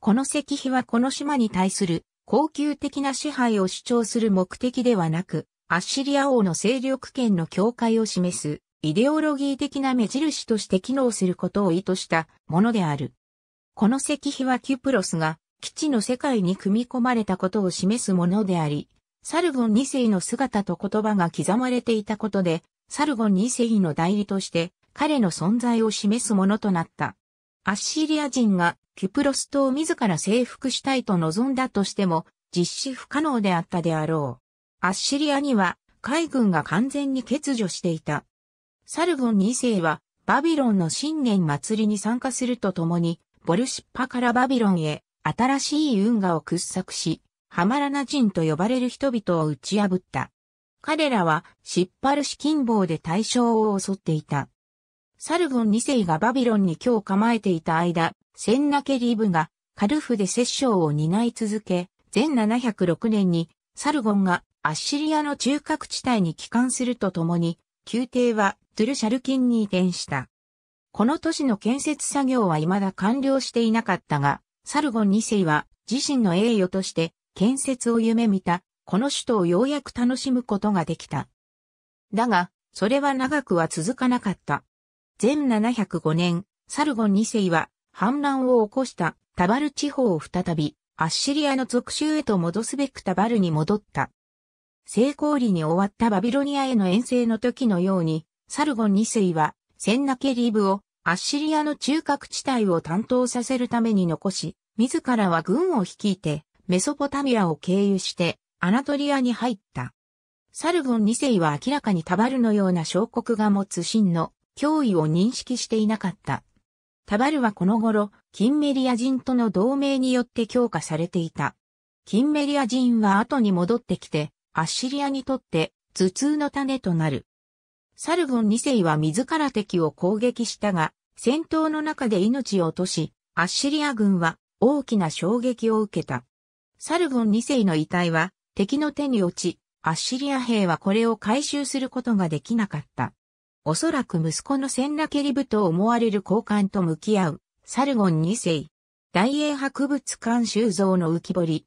この石碑はこの島に対する高級的な支配を主張する目的ではなく、アッシリア王の勢力圏の境界を示す、イデオロギー的な目印として機能することを意図したものである。この石碑はキュプロスが基地の世界に組み込まれたことを示すものであり、サルゴン2世の姿と言葉が刻まれていたことで、サルゴン2世の代理として彼の存在を示すものとなった。アッシリア人がキュプロス島を自ら征服したいと望んだとしても実施不可能であったであろう。アッシリアには海軍が完全に欠如していた。サルゴン2世はバビロンの新年祭りに参加するとともに、ボルシッパからバビロンへ新しい運河を掘削し、ハマラナ人と呼ばれる人々を打ち破った。彼らはシッパル式金棒で対象を襲っていた。サルゴン2世がバビロンに今日構えていた間、センナケリブがカルフで摂政を担い続け、全706年にサルゴンがアッシリアの中核地帯に帰還するとともに、宮廷はトゥルシャルキンに移転した。この都市の建設作業は未だ完了していなかったが、サルゴン2世は自身の栄誉として建設を夢見た、この首都をようやく楽しむことができた。だが、それは長くは続かなかった。前705年、サルゴン2世は反乱を起こしたタバル地方を再び、アッシリアの属州へと戻すべくタバルに戻った。成功裏に終わったバビロニアへの遠征の時のように、サルゴン2世は、センナケリブをアッシリアの中核地帯を担当させるために残し、自らは軍を率いて、メソポタミアを経由して、アナトリアに入った。サルゴン2世は明らかにタバルのような小国が持つ真の脅威を認識していなかった。タバルはこの頃、キンメリア人との同盟によって強化されていた。キンメリア人は後に戻ってきて、アッシリアにとって頭痛の種となる。サルゴン2世は自ら敵を攻撃したが、戦闘の中で命を落とし、アッシリア軍は大きな衝撃を受けた。サルゴン2世の遺体は敵の手に落ち、アッシリア兵はこれを回収することができなかった。おそらく息子のセンナケリブと思われる交換と向き合う、サルゴン2世。大英博物館収蔵の浮き彫り、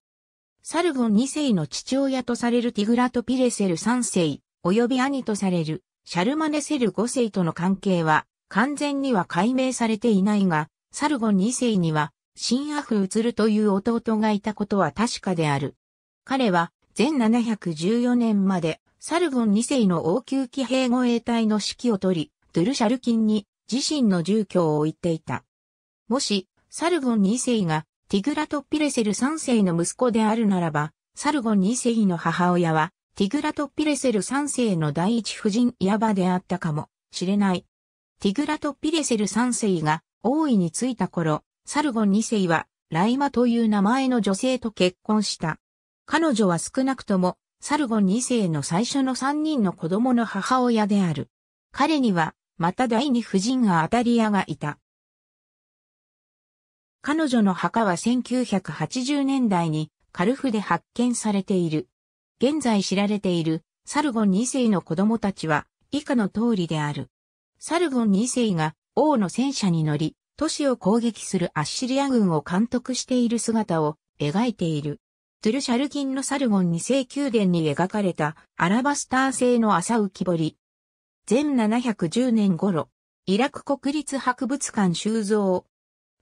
サルゴン2世の父親とされるティグラト・ピレセル3世、及び兄とされるシャルマネセル5世との関係は完全には解明されていないが、サルゴン2世には新アフウツルという弟がいたことは確かである。彼は全714年までサルゴン2世の王宮騎兵護衛隊の指揮を取り、ドゥルシャルキンに自身の住居を置いていた。もし、サルゴン2世がティグラト・ピレセル3世の息子であるならば、サルゴン2世の母親は、ティグラト・ピレセル3世の第一夫人ヤバであったかもしれない。ティグラト・ピレセル3世が王位についた頃、サルゴン2世はライマという名前の女性と結婚した。彼女は少なくともサルゴン2世の最初の3人の子供の母親である。彼にはまた第二夫人アタリアがいた。彼女の墓は1980年代にカルフで発見されている。現在知られているサルゴン2世の子供たちは以下の通りである。サルゴン2世が王の戦車に乗り、都市を攻撃するアッシリア軍を監督している姿を描いている。トゥルシャルキンのサルゴン2世宮殿に描かれたアラバスター製の朝浮き彫り。全710年頃、イラク国立博物館収蔵。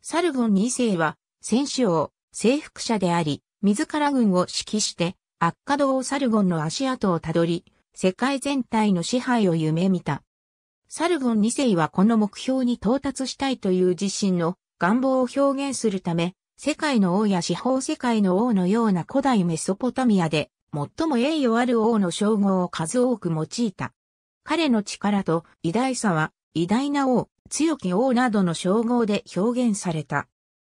サルゴン2世は、戦士王、征服者であり、自ら軍を指揮して、アッカド王サルゴンの足跡をたどり、世界全体の支配を夢見た。サルゴン2世はこの目標に到達したいという自身の願望を表現するため、世界の王や司法世界の王のような古代メソポタミアで、最も栄誉ある王の称号を数多く用いた。彼の力と偉大さは、偉大な王、強き王などの称号で表現された。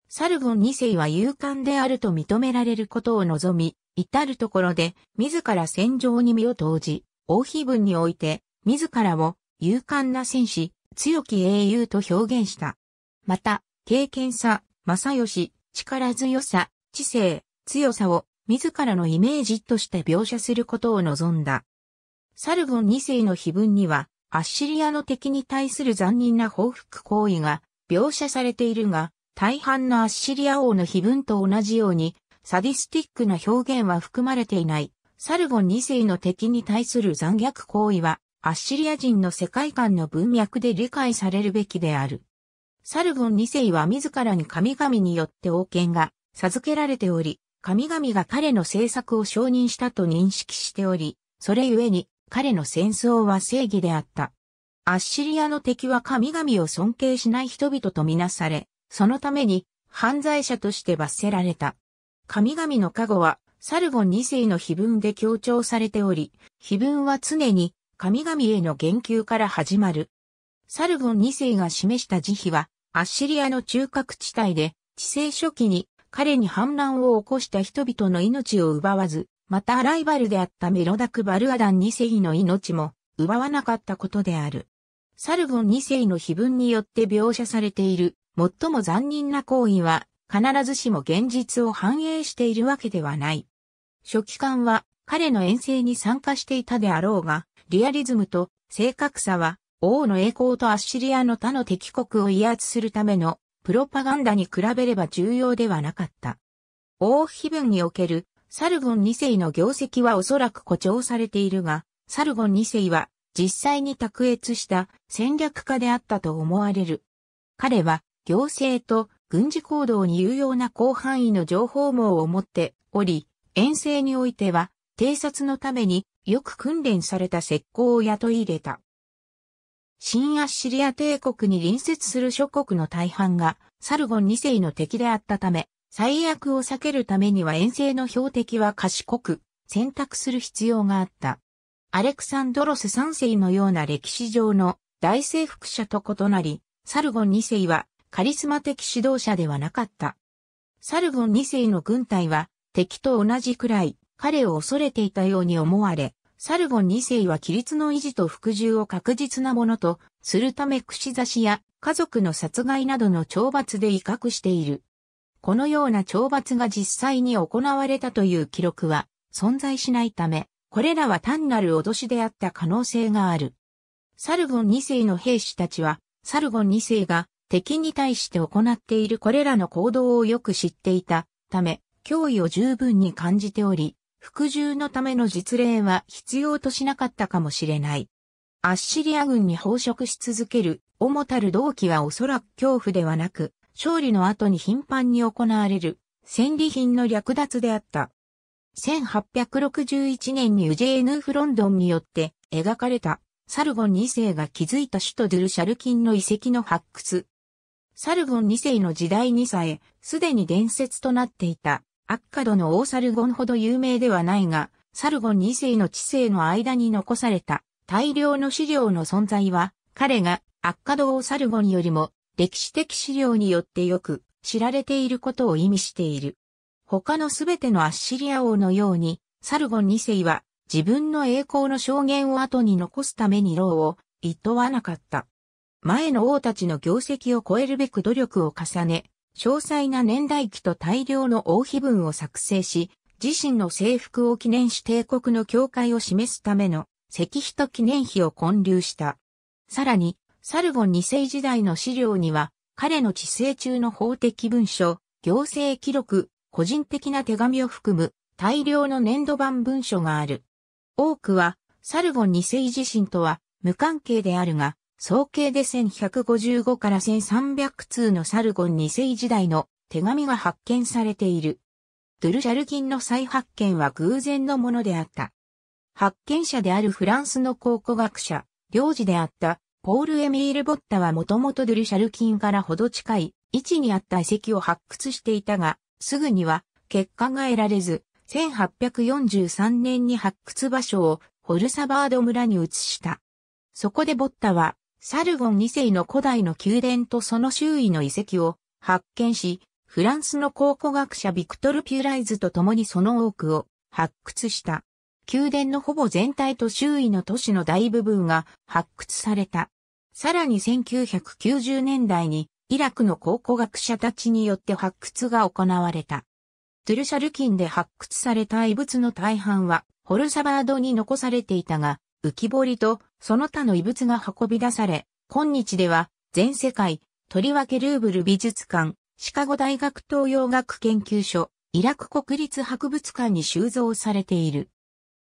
サルゴン2世は勇敢であると認められることを望み、至るところで自ら戦場に身を投じ、王妃文において自らを勇敢な戦士、強き英雄と表現した。また、経験さ、正義、力強さ、知性、強さを自らのイメージとして描写することを望んだ。サルゴン2世の碑文には、アッシリアの敵に対する残忍な報復行為が描写されているが、大半のアッシリア王の碑文と同じように、サディスティックな表現は含まれていない。サルゴン2世の敵に対する残虐行為は、アッシリア人の世界観の文脈で理解されるべきである。サルゴン2世は自らに神々によって王権が授けられており、神々が彼の政策を承認したと認識しており、それゆえに彼の戦争は正義であった。アッシリアの敵は神々を尊敬しない人々とみなされ、そのために犯罪者として罰せられた。神々の加護はサルゴン2世の碑文で強調されており、碑文は常に神々への言及から始まる。サルゴン2世が示した慈悲は、アッシリアの中核地帯で、地政初期に彼に反乱を起こした人々の命を奪わず、またライバルであったメロダク・バルアダン2世の命も奪わなかったことである。サルゴン2世の碑文によって描写されている最も残忍な行為は必ずしも現実を反映しているわけではない。初期官は彼の遠征に参加していたであろうが、リアリズムと正確さは王の栄光とアッシリアの他の敵国を威圧するためのプロパガンダに比べれば重要ではなかった。王碑文におけるサルゴン2世の業績はおそらく誇張されているが、サルゴン2世は実際に卓越した戦略家であったと思われる。彼は行政と軍事行動に有用な広範囲の情報網を持っており、遠征においては偵察のためによく訓練された石膏を雇い入れた。新アッシリア帝国に隣接する諸国の大半がサルゴン2世の敵であったため、最悪を避けるためには遠征の標的は賢く選択する必要があった。アレクサンドロス3世のような歴史上の大征服者と異なり、サルゴン2世はカリスマ的指導者ではなかった。サルゴン2世の軍隊は敵と同じくらい彼を恐れていたように思われ、サルゴン2世は規律の維持と服従を確実なものとするため串刺しや家族の殺害などの懲罰で威嚇している。このような懲罰が実際に行われたという記録は存在しないため、これらは単なる脅しであった可能性がある。サルゴン2世の兵士たちは、サルゴン2世が敵に対して行っているこれらの行動をよく知っていたため、脅威を十分に感じており、服従のための実例は必要としなかったかもしれない。アッシリア軍に飽職し続ける、主たる動機はおそらく恐怖ではなく、勝利の後に頻繁に行われる、戦利品の略奪であった。1861年にウジェーヌ・フロンドンによって描かれたサルゴン2世が築いた首都ドゥルシャルキンの遺跡の発掘。サルゴン2世の時代にさえ、すでに伝説となっていた、アッカドの大サルゴンほど有名ではないが、サルゴン2世の知性の間に残された大量の資料の存在は、彼がアッカド王サルゴンよりも歴史的資料によってよく知られていることを意味している。他のすべてのアッシリア王のように、サルゴン2世は自分の栄光の証言を後に残すために牢を厭わなかった。前の王たちの業績を超えるべく努力を重ね、詳細な年代記と大量の王碑文を作成し、自身の征服を記念し帝国の境界を示すための石碑と記念碑を建立した。さらに、サルゴン2世時代の資料には、彼の治世中の法的文書、行政記録、個人的な手紙を含む大量の年度版文書がある。多くは、サルゴン2世自身とは無関係であるが、総計で1155から1300通のサルゴン2世時代の手紙が発見されている。ドゥルシャルキンの再発見は偶然のものであった。発見者であるフランスの考古学者、領事であったポール・エミール・ボッタはもともとドゥルシャルキンからほど近い位置にあった遺跡を発掘していたが、すぐには結果が得られず、1843年に発掘場所をホルサバード村に移した。そこでボッタは、サルゴン2世の古代の宮殿とその周囲の遺跡を発見し、フランスの考古学者ビクトル・ピューライズと共にその多くを発掘した。宮殿のほぼ全体と周囲の都市の大部分が発掘された。さらに1990年代にイラクの考古学者たちによって発掘が行われた。トゥルシャルキンで発掘された遺物の大半はホルサバードに残されていたが、浮き彫りとその他の遺物が運び出され、今日では全世界、とりわけルーブル美術館、シカゴ大学東洋学研究所、イラク国立博物館に収蔵されている。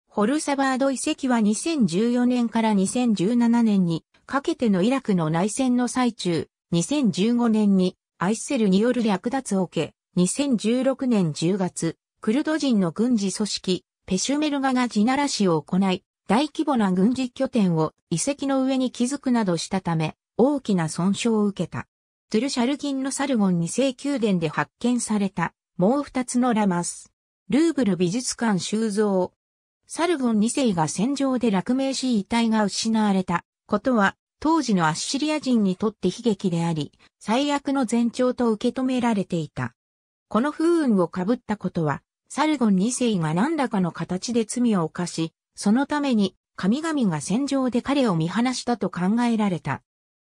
ホルサバード遺跡は2014年から2017年にかけてのイラクの内戦の最中、2015年にアイセルによる略奪を受け、2016年10月、クルド人の軍事組織、ペシュメルガが地ならしを行い、大規模な軍事拠点を遺跡の上に築くなどしたため、大きな損傷を受けた。トゥルシャルギンのサルゴン2世宮殿で発見された、もう2つのラマス。ルーブル美術館収蔵。サルゴン2世が戦場で落命し遺体が失われたことは、当時のアッシリア人にとって悲劇であり、最悪の前兆と受け止められていた。この不運をかぶったことは、サルゴン2世が何らかの形で罪を犯し、そのために神々が戦場で彼を見放したと考えられた。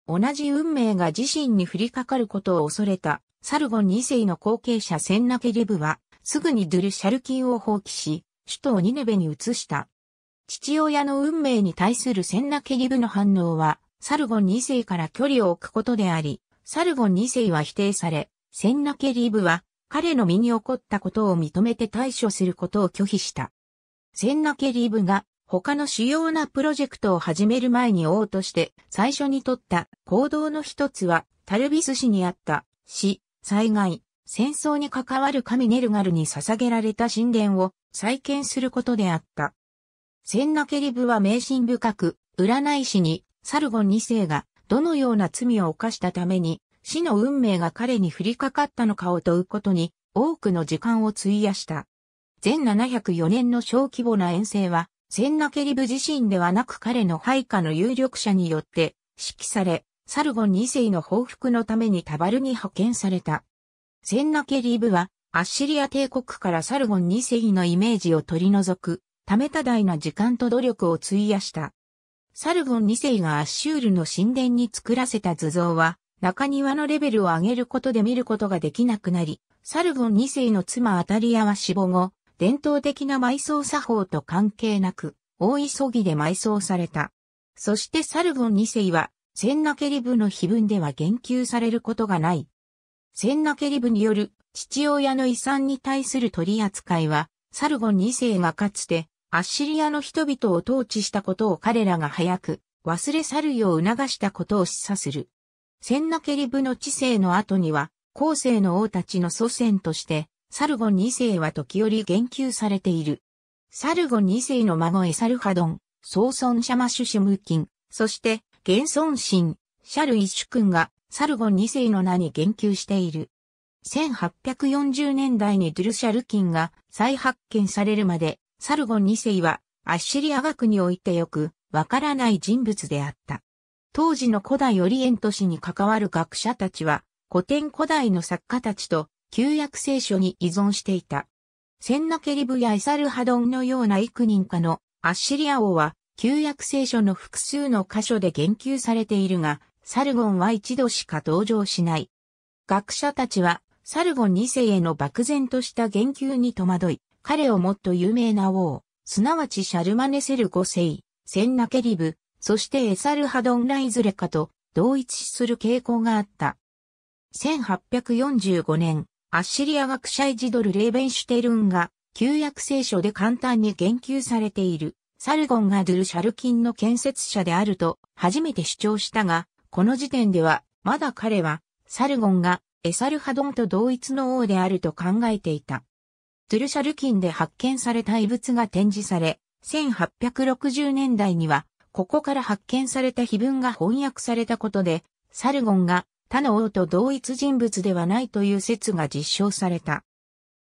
同じ運命が自身に降りかかることを恐れたサルゴン2世の後継者センナケリブは、すぐにドゥルシャルキンを放棄し、首都をニネベに移した。父親の運命に対するセンナケリブの反応は、サルゴン2世から距離を置くことであり、サルゴン2世は否定され、センナケリブは彼の身に起こったことを認めて対処することを拒否した。センナケリブが他の主要なプロジェクトを始める前に王として最初に取った行動の一つは、タルビス市にあった死、災害、戦争に関わる神ネルガルに捧げられた神殿を再建することであった。ンナケリブは迷信深く、占い師にサルゴン2世がどのような罪を犯したために死の運命が彼に降りかかったのかを問うことに多くの時間を費やした。全704年の小規模な遠征は、ンナケリブ自身ではなく彼の配下の有力者によって指揮され、サルゴン2世の報復のためにタバルに派遣された。ンナケリブはアッシリア帝国からサルゴン2世のイメージを取り除くため多大な時間と努力を費やした。サルゴン2世がアッシュールの神殿に作らせた図像は、中庭のレベルを上げることで見ることができなくなり、サルゴン2世の妻アタリアは死亡後、伝統的な埋葬作法と関係なく、大急ぎで埋葬された。そしてサルゴン2世は、センナケリブの碑文では言及されることがない。センナケリブによる父親の遺産に対する取り扱いは、サルゴン2世がかつてアッシリアの人々を統治したことを彼らが早く忘れ去るよう促したことを示唆する。センナケリブの治世の後には、後世の王たちの祖先として、サルゴン2世は時折言及されている。サルゴン2世の孫エサルハドン、ソーソンシャマシュシムーキン、そして、ゲンソンシン、シャルイシュ君が、サルゴン2世の名に言及している。1840年代にドゥルシャルキンが再発見されるまでサルゴン2世は、アッシリア学においてよく、わからない人物であった。当時の古代オリエント史に関わる学者たちは、古典古代の作家たちと旧約聖書に依存していた。センナケリブやエサルハドンのような幾人かのアッシリア王は、旧約聖書の複数の箇所で言及されているが、サルゴンは一度しか登場しない。学者たちは、サルゴン2世への漠然とした言及に戸惑い、彼をもっと有名な王、すなわちシャルマネセル5世、センナケリブ、そしてエサルハドンライズレカと同一視する傾向があった。1845年、アッシリア学者イジドル・レーベンシュテルンが、旧約聖書で簡単に言及されている、サルゴンがドゥル・シャルキンの建設者であると、初めて主張したが、この時点では、まだ彼は、サルゴンが、エサルハドンと同一の王であると考えていた。トゥルシャルキンで発見された遺物が展示され、1860年代には、ここから発見された碑文が翻訳されたことで、サルゴンが他の王と同一人物ではないという説が実証された。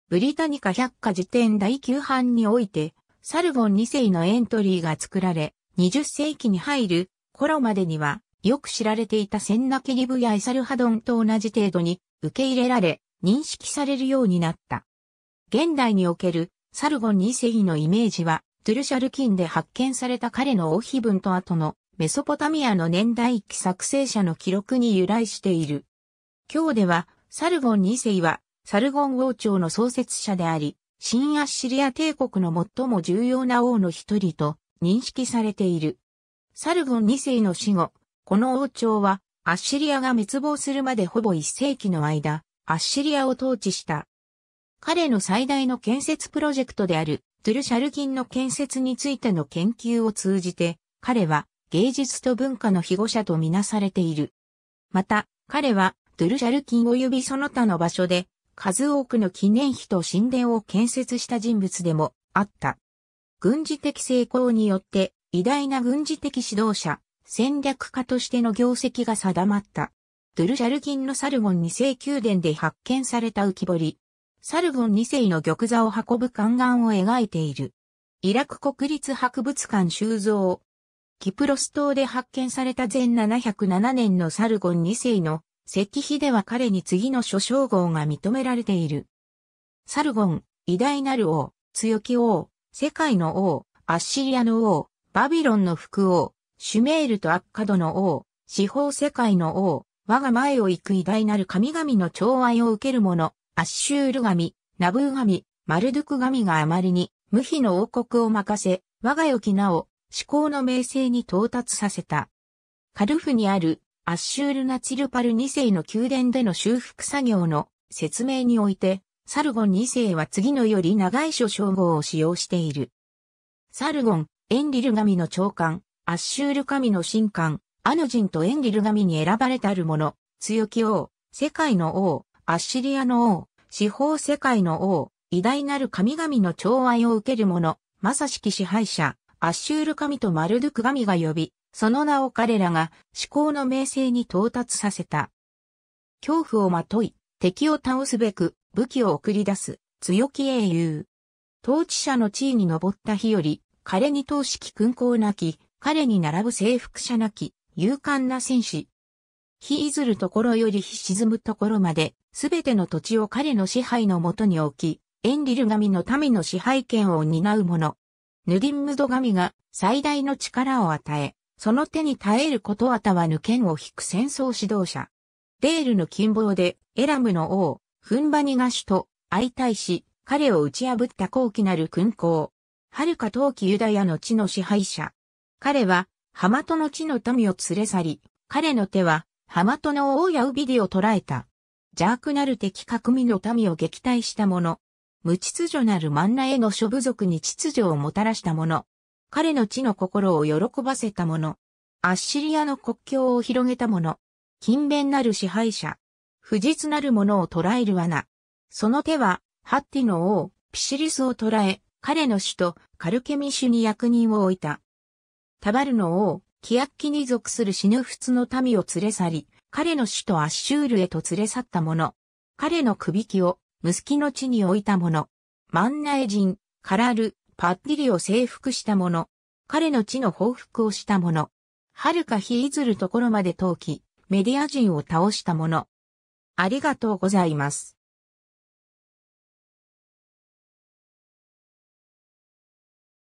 ブリタニカ百科辞典第9版において、サルゴン2世のエントリーが作られ、20世紀に入る頃までには、よく知られていたセンナケリブやエサルハドンと同じ程度に受け入れられ、認識されるようになった。現代におけるサルゴン2世のイメージは、トゥルシャルキンで発見された彼の王妃文と後のメソポタミアの年代記作成者の記録に由来している。今日では、サルゴン2世は、サルゴン王朝の創設者であり、新アッシリア帝国の最も重要な王の一人と認識されている。サルゴン2世の死後、この王朝は、アッシリアが滅亡するまでほぼ1世紀の間、アッシリアを統治した。彼の最大の建設プロジェクトであるトゥル・シャルキンの建設についての研究を通じて、彼は芸術と文化の庇護者とみなされている。また、彼はトゥル・シャルキン及びその他の場所で、数多くの記念碑と神殿を建設した人物でもあった。軍事的成功によって偉大な軍事的指導者、戦略家としての業績が定まった。ドゥルシャルキンのサルゴン二世宮殿で発見された浮き彫り、サルゴン2世の玉座を運ぶ宦官を描いている。イラク国立博物館収蔵。キプロス島で発見された前707年のサルゴン2世の石碑では彼に次の諸称号が認められている。サルゴン、偉大なる王、強き王、世界の王、アッシリアの王、バビロンの副王、シュメールとアッカドの王、四方世界の王、我が前を行く偉大なる神々の寵愛を受ける者、アッシュール神、ナブー神、マルドゥク神があまりに、無比の王国を任せ、我が良きなお、思考の名声に到達させた。カルフにある、アッシュールナチルパル2世の宮殿での修復作業の説明において、サルゴン2世は次のより長い諸称号を使用している。サルゴン、エンリル神の長官、アッシュール神の神官、アヌ人とエンリル神に選ばれたる者、強き王、世界の王、アッシリアの王、四方世界の王、偉大なる神々の寵愛を受ける者、まさしき支配者、アッシュール神とマルドゥク神が呼び、その名を彼らが至高の名声に到達させた。恐怖をまとい、敵を倒すべく武器を送り出す強き英雄。統治者の地位に登った日より、彼に投資き勲功なき、彼に並ぶ征服者なき、勇敢な戦士。日いずるところより日沈むところまで、すべての土地を彼の支配のもとに置き、エンリル神の民の支配権を担う者。ヌディムド神が最大の力を与え、その手に耐えることあたはぬ剣を引く戦争指導者。デールの近傍でエラムの王、フンバニガシュと相対し、彼を打ち破った高貴なる君皇。遥か陶器ユダヤの地の支配者。彼は、ハマトの地の民を連れ去り、彼の手は、ハマトの王やウビディを捕らえた。邪悪なる敵革命の民を撃退した者。無秩序なる万内への諸部族に秩序をもたらした者。彼の地の心を喜ばせた者。アッシリアの国境を広げた者。勤勉なる支配者。不実なる者を捕らえる罠。その手は、ハッティの王、ピシリスを捕らえ、彼の首都、カルケミシュに役人を置いた。タバルの王、キアッキに属する死ぬ仏の民を連れ去り、彼の死とアッシュールへと連れ去った者。彼の首輝きを、ムスキの地に置いた者。万内人、カラル、パッティリを征服した者。彼の地の報復をした者。はるか日いずるところまで遠き、メディア人を倒した者。ありがとうございます。